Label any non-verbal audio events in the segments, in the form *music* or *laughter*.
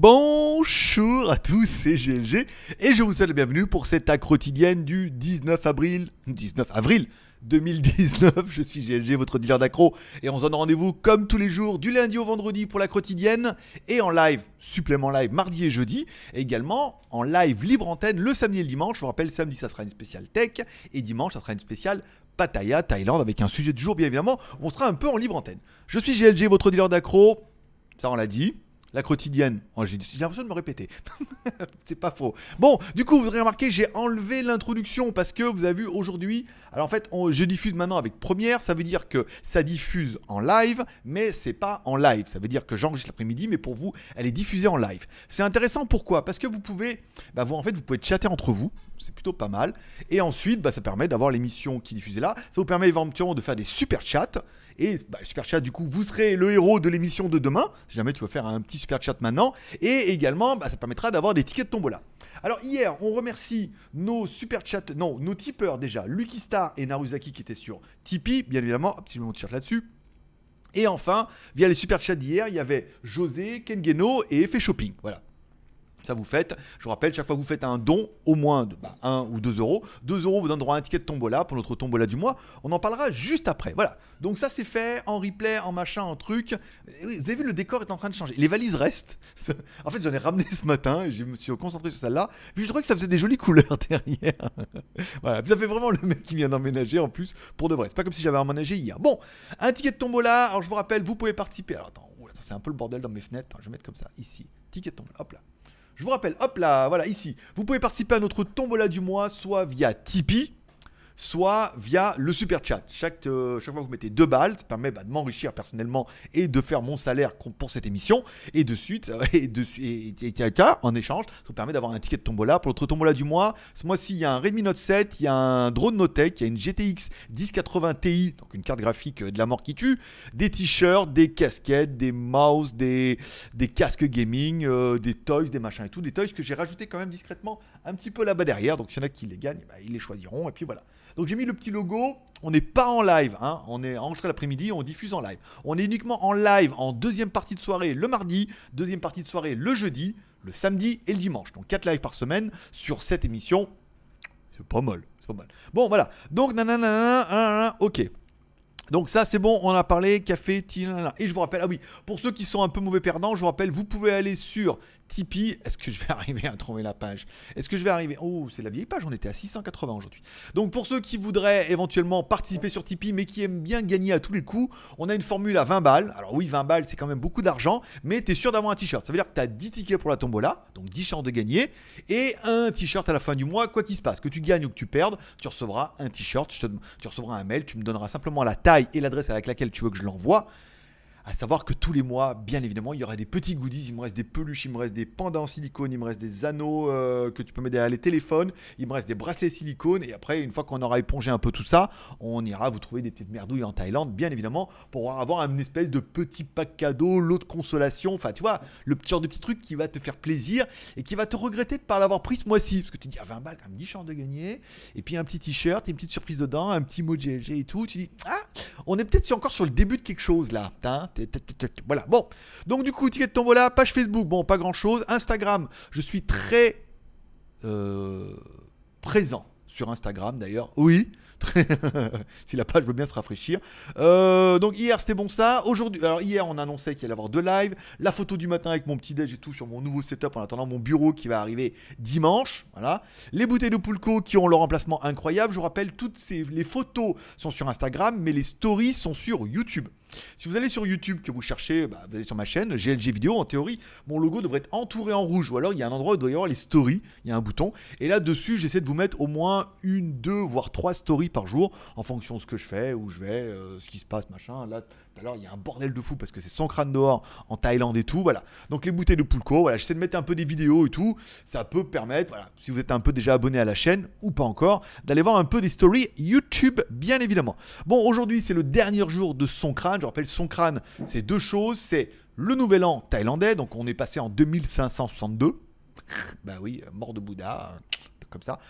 Bonjour à tous, c'est GLG et je vous souhaite la bienvenue pour cette acte quotidienne du 19 avril 19 avril 2019. Je suis GLG, votre dealer d'accro, et on se donne rendez-vous comme tous les jours, du lundi au vendredi pour la quotidienne, et en live, supplément live, mardi et jeudi, et également en live libre antenne le samedi et le dimanche. Je vous rappelle, samedi, ça sera une spéciale tech, et dimanche, ça sera une spéciale Pattaya, Thaïlande, avec un sujet du jour, bien évidemment. On sera un peu en libre antenne. Je suis GLG, votre dealer d'accro, ça on l'a dit. La quotidienne. Oh, j'ai l'impression de me répéter. *laughs* c'est pas faux. Bon, du coup, vous aurez remarqué, j'ai enlevé l'introduction parce que vous avez vu aujourd'hui. Alors en fait, on, je diffuse maintenant avec Première. Ça veut dire que ça diffuse en live, mais c'est pas en live. Ça veut dire que j'enregistre l'après-midi, mais pour vous, elle est diffusée en live. C'est intéressant. Pourquoi Parce que vous pouvez, bah vous en fait, vous pouvez chatter entre vous. C'est plutôt pas mal. Et ensuite, bah, ça permet d'avoir l'émission qui diffusée là. Ça vous permet éventuellement de faire des super chats. Et bah, super chat, du coup, vous serez le héros de l'émission de demain. Si jamais tu veux faire un petit super chat maintenant. Et également, bah, ça permettra d'avoir des tickets de tombola. Alors hier, on remercie nos super chats, non, nos tipeurs déjà, Lucky Star et Naruzaki qui étaient sur Tipeee, bien évidemment, petit moment de chat là-dessus. Et enfin, via les super chats d'hier, il y avait José, Kengeno et Effet Shopping. Voilà, ça vous faites, je vous rappelle, chaque fois que vous faites un don, au moins de 1 bah, ou 2 euros, 2 euros vous donne droit à un ticket de tombola pour notre tombola du mois. On en parlera juste après. Voilà. Donc ça c'est fait en replay, en machin, en truc. vous avez vu, le décor est en train de changer. Les valises restent. *laughs* en fait, j'en ai ramené ce matin et je me suis concentré sur celle-là. Puis je trouvais que ça faisait des jolies couleurs *laughs* derrière. voilà. ça fait vraiment le mec qui vient d'emménager en plus pour de vrai. C'est pas comme si j'avais emménagé hier. Bon, un ticket de tombola. Alors je vous rappelle, vous pouvez participer. Alors attends, c'est un peu le bordel dans mes fenêtres. je vais mettre comme ça ici. Ticket de tombola. Hop là. Je vous rappelle, hop là, voilà, ici. Vous pouvez participer à notre tombola du mois, soit via Tipeee soit via le super chat. Chaque, euh, chaque fois que vous mettez deux balles, ça permet bah, de m'enrichir personnellement et de faire mon salaire pour cette émission. Et de suite, euh, *laughs* et, de, et, et, en échange, ça vous permet d'avoir un ticket de tombola pour l'autre tombola du mois. Ce mois-ci, il y a un Redmi Note 7, il y a un drone Notech, il y a une GTX 1080 Ti, donc une carte graphique euh, de la mort qui tue, des t-shirts, des casquettes, des mouse, des, des casques gaming, des toys, des machins et tout, des toys que j'ai rajouté quand même discrètement un petit peu là-bas derrière. Donc s'il y en a qui les gagnent, eh ben, ils les choisiront et puis voilà. Donc j'ai mis le petit logo. On n'est pas en live, hein. on est enregistré l'après-midi, on diffuse en live. On est uniquement en live en deuxième partie de soirée le mardi, deuxième partie de soirée le jeudi, le samedi et le dimanche. Donc 4 lives par semaine sur cette émission. C'est pas mal, c'est pas mal. Bon voilà, donc nanana, nanana ok. Donc ça c'est bon, on a parlé, café, Et je vous rappelle, ah oui, pour ceux qui sont un peu mauvais perdants, je vous rappelle, vous pouvez aller sur Tipeee. Est-ce que je vais *laughs* arriver à trouver la page Est-ce que je vais arriver Oh, c'est la vieille page, on était à 680 aujourd'hui. Donc pour ceux qui voudraient éventuellement participer sur Tipeee, mais qui aiment bien gagner à tous les coups, on a une formule à 20 balles. Alors oui, 20 balles, c'est quand même beaucoup d'argent, mais tu es sûr d'avoir un t-shirt. Ça veut dire que tu as 10 tickets pour la tombola. Donc 10 chances de gagner et un t-shirt à la fin du mois, quoi qu'il se passe. Que tu gagnes ou que tu perdes, tu recevras un t-shirt, tu recevras un mail, tu me donneras simplement la taille et l'adresse avec laquelle tu veux que je l'envoie. À savoir que tous les mois, bien évidemment, il y aura des petits goodies. Il me reste des peluches, il me reste des pendants en silicone, il me reste des anneaux euh, que tu peux mettre derrière les téléphones, il me reste des bracelets silicone. Et après, une fois qu'on aura épongé un peu tout ça, on ira vous trouver des petites merdouilles en Thaïlande, bien évidemment, pour avoir une espèce de petit pack cadeau, lot de consolation. Enfin, tu vois, le genre de petit truc qui va te faire plaisir et qui va te regretter de ne pas l'avoir pris ce mois-ci. Parce que tu dis, ah, 20 balles, 10 chances de gagner. Et puis un petit t-shirt, une petite surprise dedans, un petit mot de GLG et tout. Tu dis, ah, on est peut-être encore sur le début de quelque chose là. Voilà, bon. Donc du coup, ticket de tombola, page Facebook, bon, pas grand-chose. Instagram, je suis très euh, présent sur Instagram d'ailleurs. Oui, *laughs* si la page veut bien se rafraîchir. Euh, donc hier c'était bon ça. Aujourd'hui, alors hier on annonçait qu'il allait y avoir deux lives. La photo du matin avec mon petit déj et tout sur mon nouveau setup en attendant mon bureau qui va arriver dimanche. Voilà. Les bouteilles de Poulco qui ont leur emplacement incroyable. Je vous rappelle, toutes ces, les photos sont sur Instagram, mais les stories sont sur YouTube. Si vous allez sur YouTube, que vous cherchez, bah, vous allez sur ma chaîne, GLG Vidéo, en théorie, mon logo devrait être entouré en rouge. Ou alors, il y a un endroit où il doit y avoir les stories, il y a un bouton. Et là-dessus, j'essaie de vous mettre au moins une, deux, voire trois stories par jour en fonction de ce que je fais, où je vais, euh, ce qui se passe, machin. Là, tout à l'heure, il y a un bordel de fou parce que c'est son crâne dehors en Thaïlande et tout. Voilà. Donc les bouteilles de poulko voilà, j'essaie de mettre un peu des vidéos et tout. Ça peut permettre, voilà, si vous êtes un peu déjà abonné à la chaîne ou pas encore, d'aller voir un peu des stories YouTube, bien évidemment. Bon, aujourd'hui, c'est le dernier jour de son crâne. Je rappelle, son crâne, c'est deux choses. C'est le nouvel an thaïlandais, donc on est passé en 2562. *laughs* bah oui, euh, mort de Bouddha, comme ça.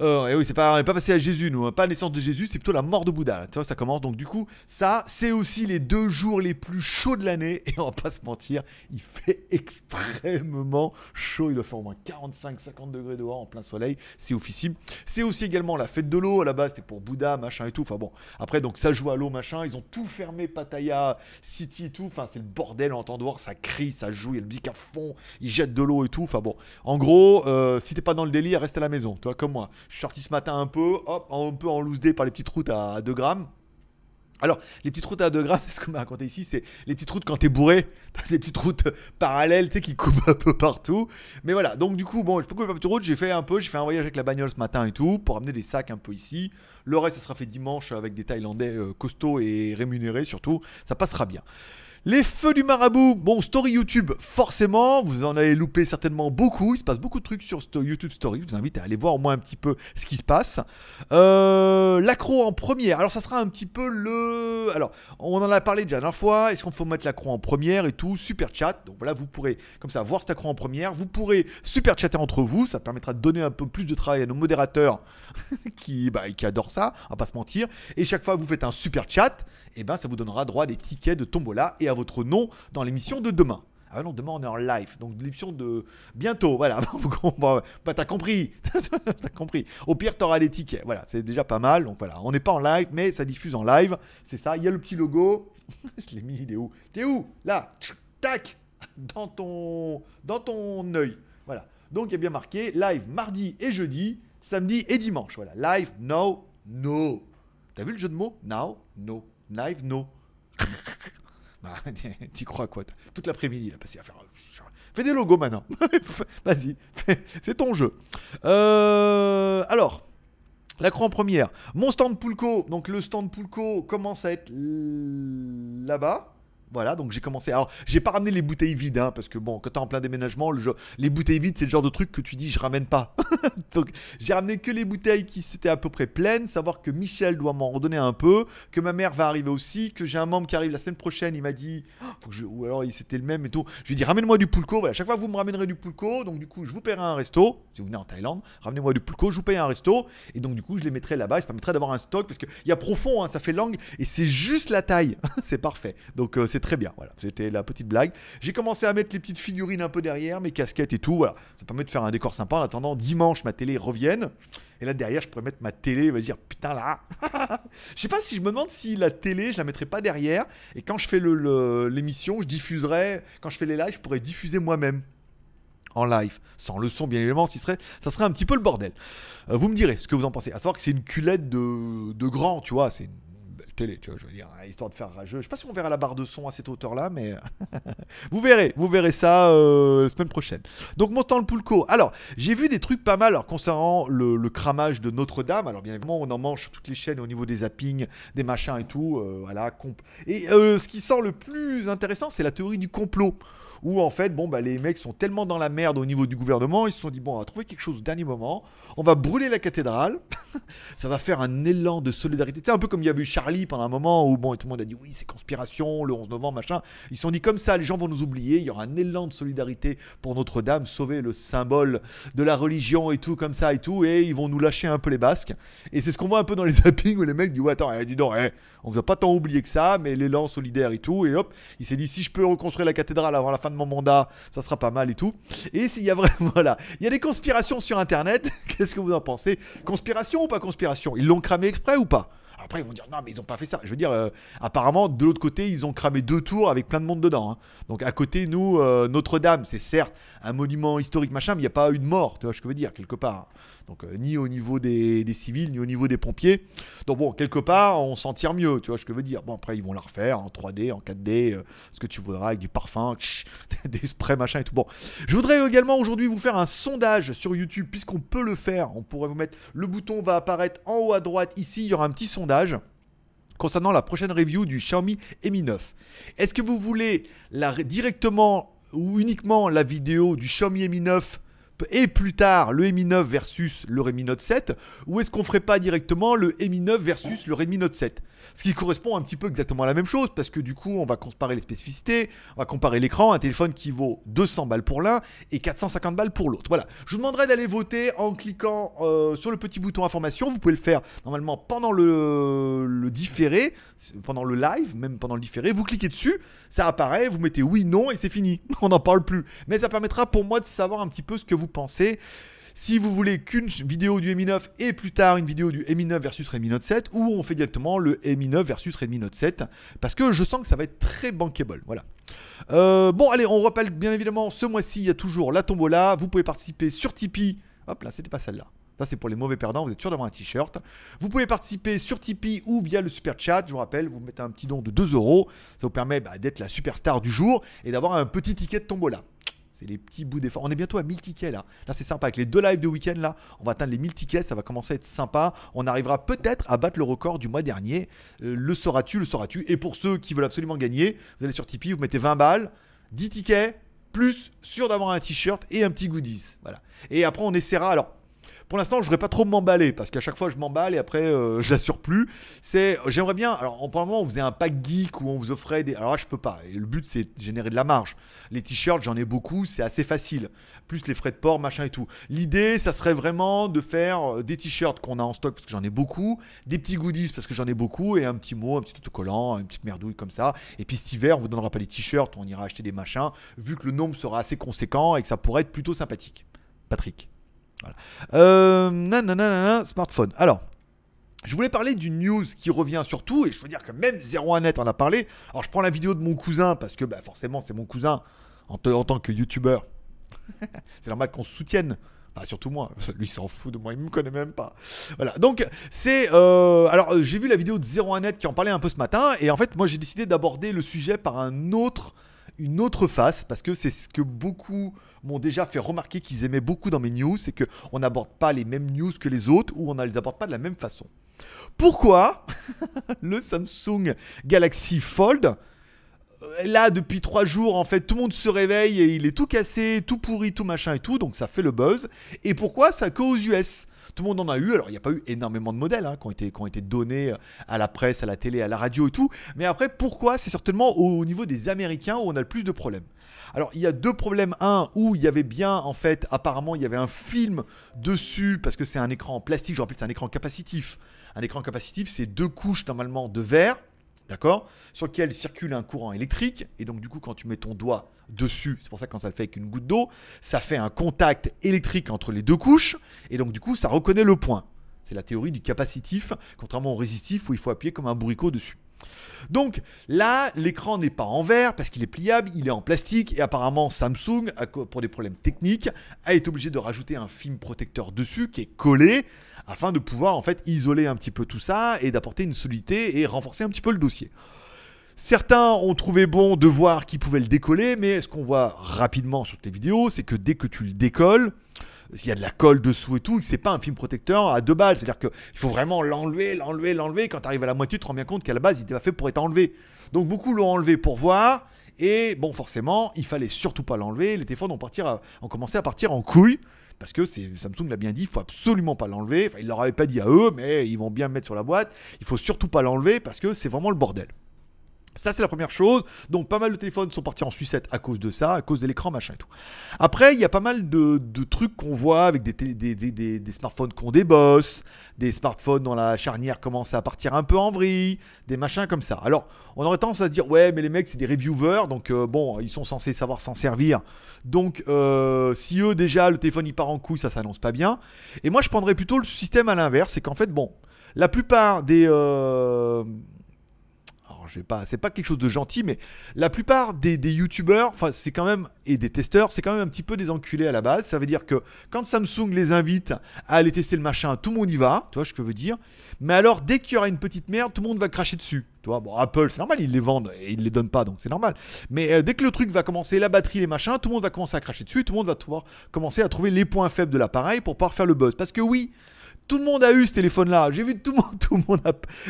Euh, et oui, c'est pas, on n'est pas passé à Jésus, non hein. Pas la naissance de Jésus, c'est plutôt la mort de Bouddha. Tu vois, ça commence. Donc, du coup, ça, c'est aussi les deux jours les plus chauds de l'année. *laughs* Et on va pas se mentir, il fait *laughs* extrêmement chaud. Il doit faire au moins 45-50 degrés dehors en plein soleil. C'est officiel. C'est aussi également la fête de l'eau. À la base, c'était pour Bouddha, machin et tout. Enfin bon, après, donc ça joue à l'eau, machin. Ils ont tout fermé, Pattaya, City et tout. Enfin, c'est le bordel en temps dehors. Ça crie, ça joue. Il y a la musique à fond. Ils jettent de l'eau et tout. Enfin bon, en gros, euh, si t'es pas dans le délire, reste à la maison. Toi, comme moi. Je suis sorti ce matin un peu, hop, un peu en loose dé par les petites routes à 2 grammes. Alors, les petites routes à 2 grammes, *laughs* ce qu'on m'a raconté ici, c'est les petites routes quand t'es bourré. les *laughs* petites routes parallèles, tu sais, qui coupent un peu partout. Mais voilà, donc du coup, bon, je peux couper pas petite route. j'ai fait un peu, j'ai fait un voyage avec la bagnole ce matin et tout, pour amener des sacs un peu ici. Le reste, ça sera fait dimanche avec des Thaïlandais euh, costauds et rémunérés surtout. Ça passera bien. Les feux du marabout, bon, story YouTube, forcément, vous en avez loupé certainement beaucoup, il se passe beaucoup de trucs sur YouTube Story, je vous invite à aller voir au moins un petit peu ce qui se passe. Euh, l'accro en première, alors ça sera un petit peu le... Alors, on en a parlé déjà la dernière fois, est-ce qu'on faut mettre l'accro en première et tout, super chat, donc voilà, vous pourrez comme ça voir cet accro en première, vous pourrez super chatter entre vous, ça permettra de donner un peu plus de travail à nos modérateurs *laughs* qui, bah, qui adorent ça, on va pas se mentir, et chaque fois que vous faites un super chat, et eh ben ça vous donnera droit à des tickets de tombola et à votre nom dans l'émission de demain. Ah non, demain on est en live, donc l'émission de bientôt, voilà. *laughs* bah, t'as compris, *laughs* t'as compris. Au pire, t'auras les tickets, voilà, c'est déjà pas mal. Donc voilà, on n'est pas en live, mais ça diffuse en live, c'est ça. Il y a le petit logo, *laughs* je l'ai mis, il est où T'es où Là, tac, dans ton, dans ton œil, voilà. Donc il y a bien marqué live mardi et jeudi, samedi et dimanche, voilà. Live, no, no. T'as vu le jeu de mots Now, no. Live, no. Bah, *laughs* tu crois quoi Toute l'après-midi, il a passé à faire. Euh, fais des logos maintenant. *laughs* Vas-y, c'est ton jeu. Euh, la croix en première. Mon stand Poulco, donc le stand Poulco commence à être là-bas. Voilà, donc j'ai commencé. Alors, j'ai pas ramené les bouteilles vides, hein, parce que bon, quand t'es en plein déménagement, les bouteilles vides, c'est le genre de truc que tu dis, je ramène pas. *laughs* donc, j'ai ramené que les bouteilles qui étaient à peu près pleines, savoir que Michel doit m'en redonner un peu, que ma mère va arriver aussi, que j'ai un membre qui arrive la semaine prochaine, il m'a dit, oh, faut que ou alors c'était le même et tout. Je lui ai dit, ramène-moi du pulco. Voilà, chaque fois, vous me ramènerez du pulco, donc du coup, je vous paierai un resto. Si vous venez en Thaïlande, ramenez-moi du pulco, je vous paye un resto, et donc du coup, je les mettrai là-bas, ça permettrait d'avoir un stock, parce qu'il y a profond, hein, ça fait langue, et c'est juste la taille. *laughs* c'est parfait. Donc, euh, c'est très bien. Voilà, c'était la petite blague. J'ai commencé à mettre les petites figurines un peu derrière, mes casquettes et tout. Voilà, ça permet de faire un décor sympa. En attendant, dimanche, ma télé revienne. Et là derrière, je pourrais mettre ma télé, va dire putain là. *laughs* je sais pas si je me demande si la télé, je la mettrai pas derrière. Et quand je fais l'émission, le, je diffuserai. Quand je fais les lives, je pourrais diffuser moi-même en live, sans le son bien évidemment, ce serait, ça serait un petit peu le bordel. Euh, vous me direz ce que vous en pensez. À savoir que c'est une culette de, de grand, tu vois, c'est télé, tu vois, je veux dire, hein, histoire de faire rageux. Je sais pas si on verra la barre de son à cette hauteur-là, mais *laughs* vous verrez, vous verrez ça euh, la semaine prochaine. Donc montant le poulco. Alors, j'ai vu des trucs pas mal alors, concernant le, cramage de Notre-Dame. Alors bien évidemment, on en mange toutes les chaînes au niveau des zappings, des machins et tout. Euh, voilà, comp. Et euh, ce qui sort le plus intéressant, c'est la théorie du complot où en fait, bon, bah, les mecs sont tellement dans la merde au niveau du gouvernement, ils se sont dit, bon, on va trouver quelque chose au dernier moment, on va brûler la cathédrale, *laughs* ça va faire un élan de solidarité. C'est un peu comme il y a eu Charlie pendant un moment où, bon, tout le monde a dit, oui, c'est conspiration, le 11 novembre, machin. Ils se sont dit, comme ça, les gens vont nous oublier, il y aura un élan de solidarité pour Notre-Dame, sauver le symbole de la religion et tout, comme ça et tout, et ils vont nous lâcher un peu les basques. Et c'est ce qu'on voit un peu dans les *laughs* zappings où les mecs disent, ouais, attends, eh, dis donc, eh, on ne va pas tant oublier que ça, mais l'élan solidaire et tout, et hop, il s'est dit, si je peux reconstruire la cathédrale avant la fin de mon mandat, ça sera pas mal et tout. Et s'il y a vraiment, *laughs* voilà, il y a des conspirations sur Internet, *laughs* qu'est-ce que vous en pensez Conspiration ou pas conspiration Ils l'ont cramé exprès ou pas après, ils vont dire non, mais ils n'ont pas fait ça. Je veux dire, euh, apparemment, de l'autre côté, ils ont cramé deux tours avec plein de monde dedans. Hein. Donc, à côté, nous, euh, Notre-Dame, c'est certes un monument historique, machin, mais il n'y a pas eu de mort, tu vois ce que je veux dire, quelque part. Donc euh, ni au niveau des, civils, ni au niveau des pompiers. Donc bon, quelque part, on s'en tire mieux, tu vois ce que je veux dire. Bon, après, ils vont la refaire en 3D, en 4D, euh, ce que tu voudras, avec du parfum, *laughs* des sprays, machin et tout. Bon, je voudrais également aujourd'hui vous faire un sondage sur YouTube, puisqu'on peut le faire. On pourrait vous mettre, le bouton va apparaître en haut à droite ici, il y aura un petit sondage concernant la prochaine review du Xiaomi Mi 9. Est-ce que vous voulez la, directement ou uniquement la vidéo du Xiaomi Mi 9 et plus tard le Mi 9 versus le Redmi Note 7 Ou est-ce qu'on ferait pas directement le Mi 9 versus le Redmi Note 7 Ce qui correspond un petit peu exactement à la même chose parce que du coup on va comparer les spécificités, on va comparer l'écran, un téléphone qui vaut 200 balles pour l'un et 450 balles pour l'autre. Voilà, je vous demanderai d'aller voter en cliquant euh, sur le petit bouton information, vous pouvez le faire normalement pendant le, le différé, pendant le live, même pendant le différé, vous cliquez dessus, ça apparaît, vous mettez oui, non et c'est fini, *laughs* on n'en parle plus. Mais ça permettra pour moi de savoir un petit peu ce que vous pensez. Si vous voulez qu'une vidéo du Mi 9 et plus tard une vidéo du Mi 9 versus Redmi Note 7, ou on fait directement le Mi 9 versus Redmi Note 7, parce que je sens que ça va être très bankable. Voilà. Euh, bon, allez, on rappelle bien évidemment, ce mois-ci, il y a toujours la tombola. Vous pouvez participer sur Tipeee. Hop là, c'était pas celle-là. Ça, c'est pour les mauvais perdants, vous êtes sûr d'avoir un t-shirt. Vous pouvez participer sur Tipeee ou via le super chat. Je vous rappelle, vous mettez un petit don de 2 euros. Ça vous permet bah, d'être la superstar du jour et d'avoir un petit ticket de tombola. C'est les petits bouts d'effort. On est bientôt à 1000 tickets là. Là, c'est sympa. Avec les deux lives de week-end là, on va atteindre les 1000 tickets. Ça va commencer à être sympa. On arrivera peut-être à battre le record du mois dernier. Euh, le sauras-tu Le sauras-tu Et pour ceux qui veulent absolument gagner, vous allez sur Tipeee, vous mettez 20 balles, 10 tickets, plus sûr d'avoir un t-shirt et un petit goodies. Voilà. Et après, on essaiera. Alors, pour l'instant, je ne voudrais pas trop m'emballer parce qu'à chaque fois, je m'emballe et après, euh, je l'assure plus. C'est, j'aimerais bien. Alors, en parlant, on faisait un pack geek où on vous offrait des. Alors là, je peux pas. Et le but, c'est de générer de la marge. Les t-shirts, j'en ai beaucoup, c'est assez facile. Plus les frais de port, machin et tout. L'idée, ça serait vraiment de faire euh, des t-shirts qu'on a en stock parce que j'en ai beaucoup, des petits goodies parce que j'en ai beaucoup et un petit mot, un petit autocollant, une petite merdouille comme ça. Et puis cet hiver, on vous donnera pas les t-shirts, on ira acheter des machins vu que le nombre sera assez conséquent et que ça pourrait être plutôt sympathique. Patrick. Voilà. Euh, nanana, smartphone. Alors, je voulais parler d'une news qui revient surtout, et je veux dire que même 01net en a parlé. Alors, je prends la vidéo de mon cousin, parce que bah, forcément, c'est mon cousin en, en tant que youtubeur. *laughs* c'est normal qu'on se soutienne. Bah, surtout moi, *laughs* lui s'en fout de moi, il me connaît même pas. Voilà, donc c'est... Euh, alors euh, j'ai vu la vidéo de 01net qui en parlait un peu ce matin, et en fait moi j'ai décidé d'aborder le sujet par un autre, une autre face, parce que c'est ce que beaucoup m'ont déjà fait remarquer qu'ils aimaient beaucoup dans mes news, c'est qu'on n'aborde pas les mêmes news que les autres ou on ne les aborde pas de la même façon. Pourquoi *laughs* le Samsung Galaxy Fold euh, là depuis trois jours en fait tout le monde se réveille et il est tout cassé, tout pourri, tout machin et tout, donc ça fait le buzz. Et pourquoi ça cause aux US tout le monde en a eu. Alors, il n'y a pas eu énormément de modèles hein, qui, ont été, qui ont été donnés euh, à la presse, à la télé, à la radio et tout. Mais après, pourquoi C'est certainement au, niveau des Américains où on a le plus de problèmes. Alors il y a deux problèmes. Un, où il y avait bien, en fait, apparemment, il y avait un film dessus, parce que c'est un écran en plastique, je rappelle, c'est un écran capacitif. Un écran capacitif, c'est deux couches normalement de verre d'accord Sur lequel circule un courant électrique, et donc du coup quand tu mets ton doigt dessus, c'est pour ça que quand ça le fait avec une goutte d'eau, ça fait un contact électrique entre les deux couches, et donc du coup ça reconnaît le point. C'est la théorie du capacitif, contrairement au résistif où il faut appuyer comme un bourricot dessus. Donc là, l'écran n'est pas en verre parce qu'il est pliable, il est en plastique et apparemment Samsung, pour des problèmes techniques, a été obligé de rajouter un film protecteur dessus qui est collé afin de pouvoir en fait isoler un petit peu tout ça et d'apporter une solidité et renforcer un petit peu le dossier. Certains ont trouvé bon de voir qu'ils pouvaient le décoller, mais ce qu'on voit rapidement sur tes vidéos, c'est que dès que tu le décolles, il y a de la colle dessous et tout. C'est pas un film protecteur à deux balles. C'est-à-dire qu'il faut vraiment l'enlever, l'enlever, l'enlever. Quand tu arrives à la moitié, tu te rends bien compte qu'à la base, il était pas fait pour être enlevé. Donc beaucoup l'ont enlevé pour voir. Et bon, forcément, il fallait surtout pas l'enlever. Les téléphones ont, ont commencé à partir en couille. Parce que Samsung l'a bien dit, il faut absolument pas l'enlever. Enfin, il leur avait pas dit à eux, mais ils vont bien le mettre sur la boîte. Il faut surtout pas l'enlever parce que c'est vraiment le bordel. Ça, c'est la première chose. Donc, pas mal de téléphones sont partis en sucette à cause de ça, à cause de l'écran, machin et tout. Après, il y a pas mal de, trucs qu'on voit avec des, des, des, des smartphones qu'on débosse, des smartphones dont la charnière commence à partir un peu en vrille, des machins comme ça. Alors, on aurait tendance à dire, ouais, mais les mecs, c'est des reviewers, donc euh, bon, ils sont censés savoir s'en servir. Donc, euh, si eux, déjà, le téléphone, il part en couille, ça s'annonce pas bien. Et moi, je prendrais plutôt le système à l'inverse, c'est qu'en fait, bon, la plupart des. Euh, pas, c'est pas quelque chose de gentil, mais la plupart des, youtubeurs, enfin c'est quand même et des testeurs, c'est quand même un petit peu des enculés à la base. Ça veut dire que quand Samsung les invite à aller tester le machin, tout le monde y va, tu vois ce que je veux dire. Mais alors dès qu'il y aura une petite merde, tout le monde va cracher dessus. bon Apple, c'est normal, ils les vendent et ils les donnent pas, donc c'est normal. Mais euh, dès que le truc va commencer, la batterie, les machins, tout le monde va commencer à cracher dessus, tout le monde va pouvoir commencer à trouver les points faibles de l'appareil pour pouvoir faire le buzz. Parce que oui, tout le monde a eu ce téléphone-là. J'ai vu tout le monde, *laughs* tout le monde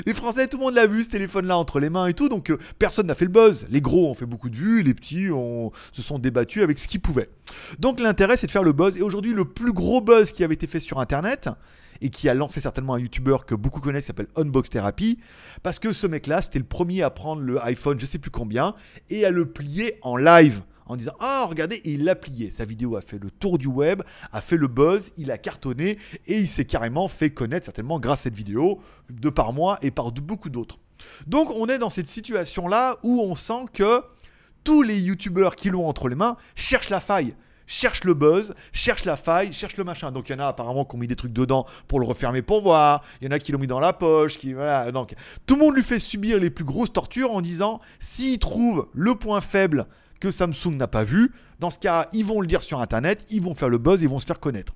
les Français, tout le monde l'a vu ce téléphone-là entre les mains et tout. Donc euh, personne n'a fait le buzz. Les gros ont fait beaucoup de vues, les petits se sont débattus avec ce qu'ils pouvaient. Donc l'intérêt, c'est de faire le buzz. Et aujourd'hui, le plus gros buzz qui avait été fait sur Internet et qui a lancé certainement un YouTuber que beaucoup connaissent, s'appelle Unbox Therapy, parce que ce mec-là, c'était le premier à prendre le iPhone, je sais plus combien, et à le plier en live en disant Oh, regardez, et il l'a plié. Sa vidéo a fait le tour du web, a fait le buzz, il a cartonné et il s'est carrément fait connaître, certainement grâce à cette vidéo, de par moi et par beaucoup d'autres. Donc, on est dans cette situation-là où on sent que tous les youtubeurs qui l'ont entre les mains cherchent la faille cherchent le buzz, cherchent la faille, cherchent le machin. Donc il y en a apparemment qui ont mis des trucs dedans pour le refermer pour voir, il y en a qui l'ont mis dans la poche, qui voilà. Donc tout le monde lui fait subir les plus grosses tortures en disant s'il trouve le point faible que Samsung n'a pas vu. Dans ce cas, ils vont le dire sur Internet, ils vont faire le buzz, ils vont se faire connaître.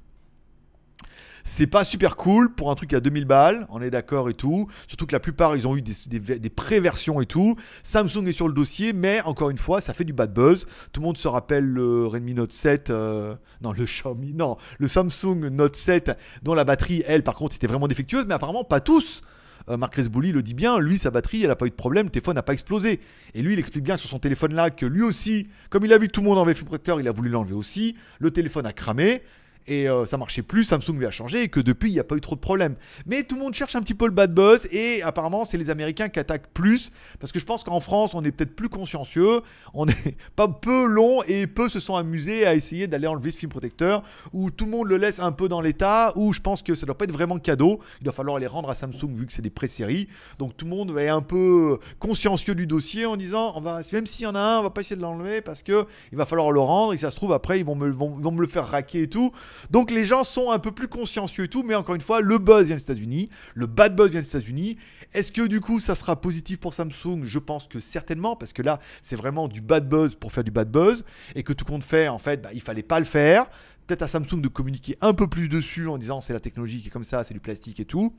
C'est pas super cool pour un truc à 2000 balles, on est d'accord et tout. Surtout que la plupart, ils ont eu des, pré-versions et tout. Samsung est sur le dossier, mais encore une fois, ça fait du bad buzz. Tout le monde se rappelle le Redmi Note 7, euh, non, le Xiaomi, non, le Samsung Note 7, dont la batterie, elle, par contre, était vraiment défectueuse, mais apparemment pas tous. Euh, Marc le dit bien, lui, sa batterie, elle n'a pas eu de problème, le téléphone n'a pas explosé. Et lui, il explique bien sur son téléphone là que lui aussi, comme il a vu tout le monde enlever le protecteur, il a voulu l'enlever aussi. Le téléphone a cramé et euh, ça marchait plus, Samsung lui a changé et que depuis il n'y a pas eu trop de problèmes. Mais tout le monde cherche un petit peu le bad buzz et apparemment c'est les Américains qui attaquent plus parce que je pense qu'en France on est peut-être plus consciencieux, on est *laughs* pas peu long et peu se sont amusés à essayer d'aller enlever ce film protecteur où tout le monde le laisse un peu dans l'état où je pense que ça ne doit pas être vraiment cadeau, il doit falloir les rendre à Samsung vu que c'est des pré-séries. Donc tout le monde est un peu consciencieux du dossier en disant on va même s'il y en a un, on va pas essayer de l'enlever parce que il va falloir le rendre et ça se trouve après ils vont vont me le faire raquer et tout. Donc les gens sont un peu plus consciencieux et tout, mais encore une fois, le buzz vient des États-Unis, le bad buzz vient des États-Unis. Est-ce que du coup ça sera positif pour Samsung Je pense que certainement, parce que là c'est vraiment du bad buzz pour faire du bad buzz, et que tout compte fait, en fait, bah, il fallait pas le faire. Peut-être à Samsung de communiquer un peu plus dessus en disant c'est la technologie qui est comme ça, c'est du plastique et tout.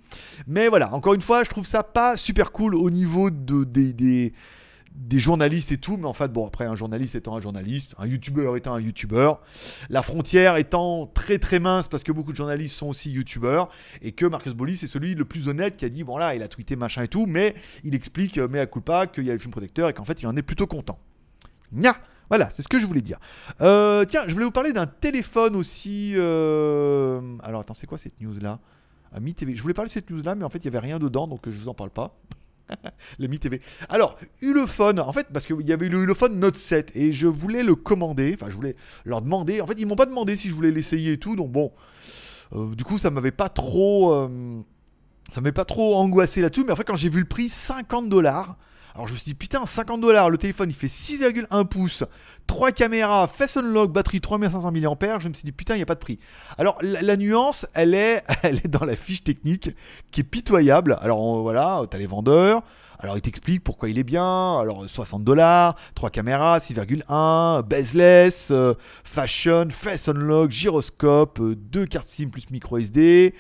Mais voilà, encore une fois, je trouve ça pas super cool au niveau de, des, des des journalistes et tout, mais en fait, bon, après, un journaliste étant un journaliste, un youtubeur étant un youtubeur, la frontière étant très très mince parce que beaucoup de journalistes sont aussi youtubeurs, et que Marcus Bolli, c'est celui le plus honnête qui a dit, bon là, il a tweeté machin et tout, mais il explique, euh, mais à coup pas, qu'il y a le film protecteur et qu'en fait, il en est plutôt content. Nya voilà, c'est ce que je voulais dire. Euh, tiens, je voulais vous parler d'un téléphone aussi. Euh, alors, attends, c'est quoi cette news là Ami ah, TV. Je voulais parler de cette news là, mais en fait, il n'y avait rien dedans, donc je ne vous en parle pas. *laughs* le Mi TV. Alors, Ulefone, en fait, parce qu'il y avait le Ulefone Note 7 et je voulais le commander, enfin, je voulais leur demander. En fait, ils m'ont pas demandé si je voulais l'essayer et tout, donc bon. Euh, du coup, ça m'avait pas trop. Euh, ça m'avait pas trop angoissé là-dessus, mais en fait, quand j'ai vu le prix, 50 dollars. Alors je me suis dit, putain, 50 dollars, le téléphone il fait 6,1 pouces, 3 caméras, face unlock, batterie 3500 mAh. Je me suis dit, putain, il n'y a pas de prix. Alors la, nuance, elle est, *laughs* elle est dans la fiche technique qui est pitoyable. Alors voilà, t'as les vendeurs. Alors il t'explique pourquoi il est bien. Alors 60 euh, dollars, 3 caméras, 6,1, bezeless, euh, fashion, face unlock, gyroscope, euh, deux 2 cartes SIM plus micro SD,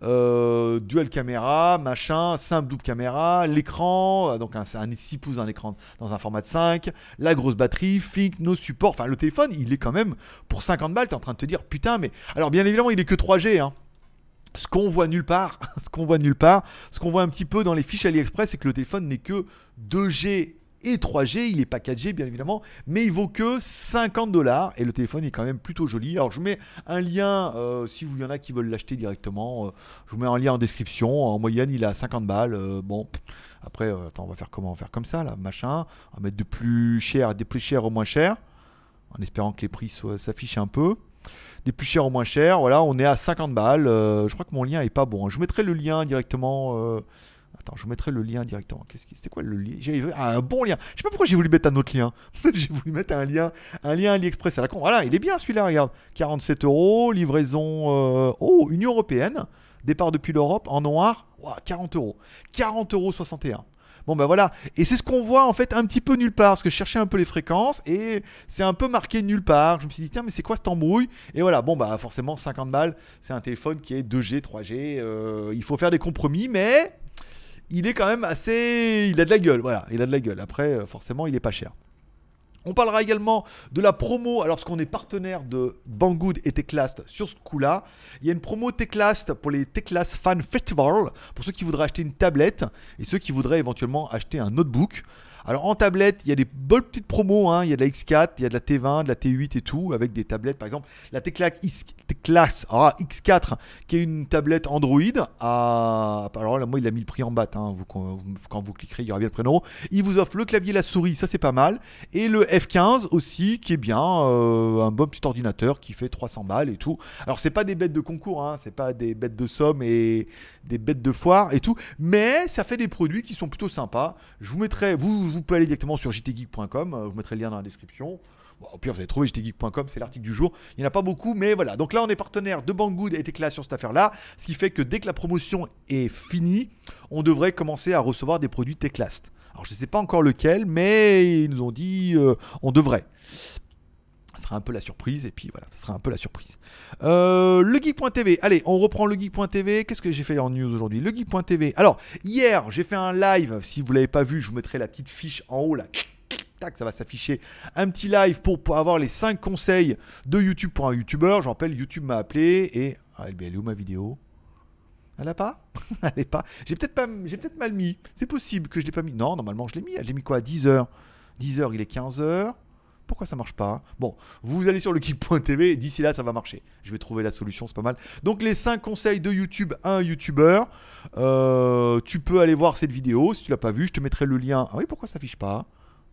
dual caméra, machin, simple double caméra, l'écran, donc un, 6 pouces, un écran dans un format de 5, la grosse batterie, fixe nos supports. Enfin, le téléphone, il est quand même pour 50 balles, t'es en train de te dire putain, mais. Alors bien évidemment, il est que 3G, hein ce qu'on voit nulle part, *laughs* ce qu'on voit nulle part, ce qu'on voit un petit peu dans les fiches AliExpress, c'est que le téléphone n'est que 2G et 3G, il est pas 4G bien évidemment, mais il vaut que 50 dollars et le téléphone est quand même plutôt joli. Alors je vous mets un lien, euh, si vous y en a qui veulent l'acheter directement, euh, je vous mets un lien en description. En moyenne, il a 50 balles. Euh, bon, après, on va faire comment On faire comme ça là, machin. On va mettre de plus cher, des plus chers au moins cher, en espérant que les prix s'affichent un peu des plus chers au moins chers. Voilà, on est à 50 balles. Euh, je crois que mon lien est pas bon. Hein. Je mettrai le lien directement. Euh, attends, je mettrai le lien directement. Qu'est-ce qui c'était quoi le lien j'ai ah, un bon lien. Je sais pas pourquoi j'ai voulu mettre un autre lien. *laughs* j'ai voulu mettre un lien, un lien AliExpress à la con. Voilà, il est bien celui-là. Regarde, 47 euros, livraison. Euh, oh, Union européenne. Départ depuis l'Europe en noir, 40 euros. 40 euros 61. Bon ben voilà. Et c'est ce qu'on voit en fait un petit peu nulle part, parce que je cherchais un peu les fréquences et c'est un peu marqué nulle part. Je me suis dit tiens mais c'est quoi cette embrouille Et voilà, bon bah ben, forcément 50 balles, c'est un téléphone qui est 2G, 3G, euh, il faut faire des compromis, mais il est quand même assez... Il a de la gueule, voilà, il a de la gueule. Après euh, forcément il est pas cher. On parlera également de la promo, alors parce qu'on est partenaire de Banggood et Teclast sur ce coup-là. Il y a une promo Teclast pour les Teclast Fan Festival, pour ceux qui voudraient acheter une tablette et ceux qui voudraient éventuellement acheter un notebook. Alors en tablette, il y a des bonnes petites promos, hein. il y a de la X4, il y a de la T20, de la T8 et tout, avec des tablettes par exemple. La Teclac Isk. Class X4, qui est une tablette Android. À... Alors là, moi, il a mis le prix en bas. Hein, quand vous cliquerez, il y aura bien le prénom. Il vous offre le clavier, la souris, ça c'est pas mal. Et le F15 aussi, qui est bien. Euh, un bon petit ordinateur qui fait 300 balles et tout. Alors, c'est pas des bêtes de concours, hein, c'est pas des bêtes de somme et des bêtes de foire et tout. Mais ça fait des produits qui sont plutôt sympas. Je vous mettrai, vous, pouvez aller directement sur jtgeek.com, euh, vous mettrai le lien dans la description. Bon, au pire, vous avez trouvé jtgeek.com, c'est l'article du jour. Il n'y en a pas beaucoup, mais voilà. Donc là, on est partenaire de Banggood et Teclast sur cette affaire-là, ce qui fait que dès que la promotion est finie, on devrait commencer à recevoir des produits Teclast. Alors, je ne sais pas encore lequel, mais ils nous ont dit euh, on devrait. Ce sera un peu la surprise, et puis voilà, ce sera un peu la surprise. Euh, le Geek.tv, allez, on reprend le Geek.tv. Qu'est-ce que j'ai fait en news aujourd'hui Le Geek.tv. Alors, hier, j'ai fait un live. Si vous ne l'avez pas vu, je vous mettrai la petite fiche en haut là tac, ça va s'afficher un petit live pour, avoir les 5 conseils de YouTube pour un YouTuber. J'en rappelle, YouTube m'a appelé et. Ah, elle est où ma vidéo elle n'a pas *laughs* Elle n'est pas. J'ai peut-être pas, j'ai peut-être mal mis. C'est possible que je l'ai pas mis. Non, normalement je l'ai mis. Je l'ai mis quoi 10h. 10h, il est 15h. Pourquoi ça marche pas Bon, vous allez sur le tv d'ici là ça va marcher. Je vais trouver la solution, c'est pas mal. Donc les 5 conseils de YouTube à un YouTuber. Euh, tu peux aller voir cette vidéo si tu l'as pas vue, je te mettrai le lien. Ah oui, pourquoi ça s'affiche pas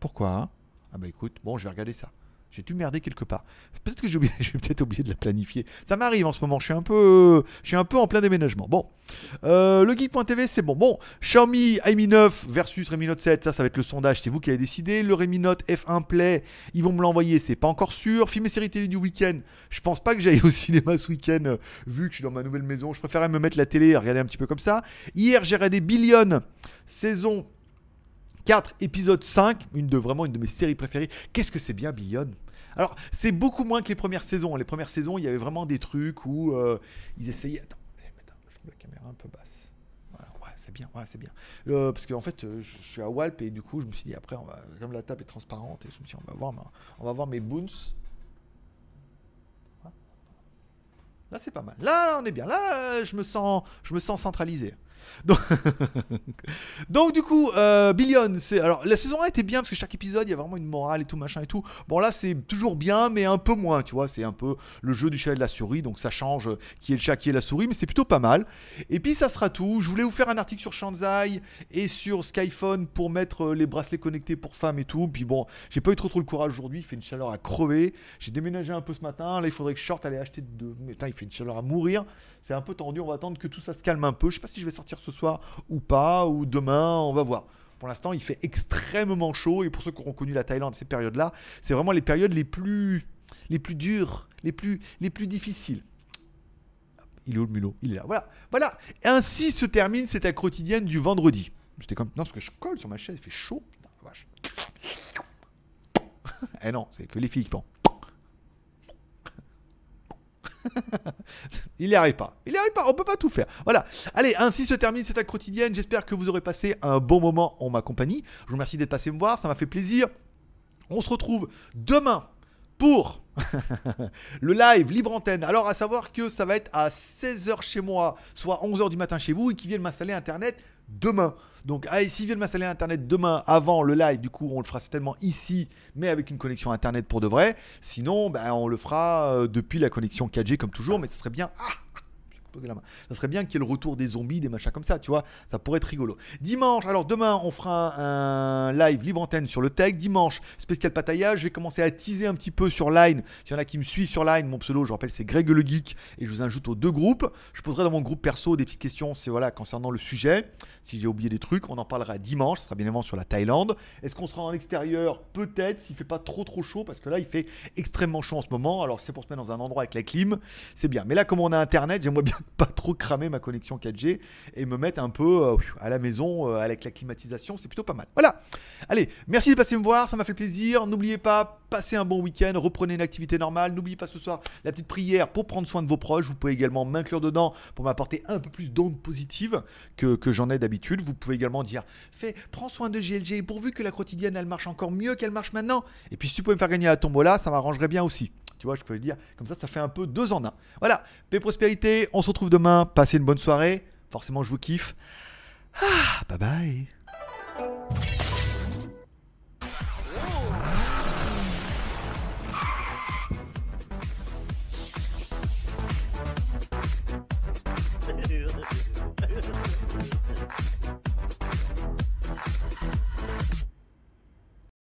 pourquoi hein. Ah bah écoute, bon, je vais regarder ça. J'ai dû merder quelque part. Peut-être que j'ai oublié, *laughs* peut-être oublié de la planifier. Ça m'arrive en ce moment, je suis un peu, je suis un peu en plein déménagement. Bon, euh, le geek.tv, c'est bon. Bon, Xiaomi Mi 9 versus Redmi Note 7, ça, ça va être le sondage, c'est vous qui avez décidé. Le Redmi Note F1 Play, ils vont me l'envoyer, c'est pas encore sûr. Film et série télé du week-end, je pense pas que j'aille au *laughs* cinéma ce week-end, euh, vu que je suis dans ma nouvelle maison. Je préférais me mettre la télé, regarder un petit peu comme ça. Hier, j'ai regardé Billion, saison 4, épisode 5, une de vraiment une de mes séries préférées. Qu'est-ce que c'est bien Billion Alors, c'est beaucoup moins que les premières saisons. Hein. Les premières saisons, il y avait vraiment des trucs où euh, ils essayaient. Attends, je trouve la caméra un peu basse. Voilà, c'est bien, c'est bien. Euh, parce qu'en en fait, euh, je, suis à Walp et du coup, je me suis dit après, comme la table est transparente, et je me suis dit, on va voir, on va voir mes boons. Là, c'est pas mal. Là, on est bien. Là, je me sens, je me sens centralisé. *laughs* Donc, du coup, euh, Billion, c'est alors la saison 1 était bien parce que chaque épisode, il y a vraiment une morale et tout machin et tout. Bon là, c'est toujours bien, mais un peu moins, tu vois. C'est un peu le jeu du chat et de la souris, donc ça change euh, qui est le chat, qui est la souris, mais c'est plutôt pas mal. Et puis ça sera tout. Je voulais vous faire un article sur Shanzai et sur Skyphone pour mettre euh, les bracelets connectés pour femmes et tout. Puis bon, j'ai pas eu trop trop le courage aujourd'hui. Il fait une chaleur à crever. J'ai déménagé un peu ce matin. Là, il faudrait que Short allait acheter de. Mais, il fait une chaleur à mourir. C'est un peu tendu. On va attendre que tout ça se calme un peu. Je sais pas si je vais sortir ce soir ou pas, ou demain, on va voir. Pour l'instant, il fait extrêmement chaud, et pour ceux qui auront connu la Thaïlande, ces périodes-là, c'est vraiment les périodes les plus, les plus dures, les plus, les plus difficiles. Il est où le mulot Il est là. Voilà. voilà. Ainsi se termine cette quotidienne du vendredi. J'étais comme. Non, ce que je colle sur ma chaise, il fait chaud. Putain, *laughs* eh non, c'est que les filles qui font. *laughs* il n'y arrive pas. Il n'y arrive pas. On peut pas tout faire. Voilà. Allez, ainsi se termine cette acte quotidienne. J'espère que vous aurez passé un bon moment en ma compagnie. Je vous remercie d'être passé me voir. Ça m'a fait plaisir. On se retrouve demain pour *laughs* le live libre antenne. Alors à savoir que ça va être à 16h chez moi, soit 11h du matin chez vous, et qui viennent m'installer internet demain. Donc, allez, ah, s'ils viennent m'installer Internet demain avant le live, du coup, on le fera certainement ici, mais avec une connexion Internet pour de vrai. Sinon, ben, on le fera euh, depuis la connexion 4G comme toujours, mais ce serait bien. Ah ça serait bien qu'il y ait le retour des zombies, des machins comme ça, tu vois. Ça pourrait être rigolo. Dimanche, alors demain, on fera un live libre antenne sur le tech. Dimanche, spécial pataillage. Je vais commencer à teaser un petit peu sur Line. S'il y en a qui me suivent sur Line, mon pseudo, je rappelle, c'est Greg le Geek. Et je vous ajoute aux deux groupes. Je poserai dans mon groupe perso des petites questions c'est voilà, concernant le sujet. Si j'ai oublié des trucs, on en parlera dimanche. Ce sera bien évidemment sur la Thaïlande. Est-ce qu'on sera en extérieur Peut-être, s'il fait pas trop trop chaud, parce que là, il fait extrêmement chaud en ce moment. Alors, c'est pour se mettre dans un endroit avec la clim. C'est bien. Mais là, comme on a Internet, j'aimerais bien pas trop cramer ma connexion 4G et me mettre un peu euh, à la maison euh, avec la climatisation, c'est plutôt pas mal. Voilà. Allez, merci de passer me voir, ça m'a fait plaisir. N'oubliez pas, passez un bon week-end, reprenez une activité normale. N'oubliez pas ce soir la petite prière pour prendre soin de vos proches. Vous pouvez également m'inclure dedans pour m'apporter un peu plus d'ondes positives que, j'en ai d'habitude. Vous pouvez également dire, fais, prends soin de GLG pourvu que la quotidienne elle marche encore mieux qu'elle marche maintenant. Et puis si tu pouvais me faire gagner à la tombola, ça m'arrangerait bien aussi. Tu vois, je peux le dire. Comme ça, ça fait un peu deux en un. Voilà, paix, prospérité. On se retrouve demain. Passez une bonne soirée. Forcément, je vous kiffe. Ah, bye bye.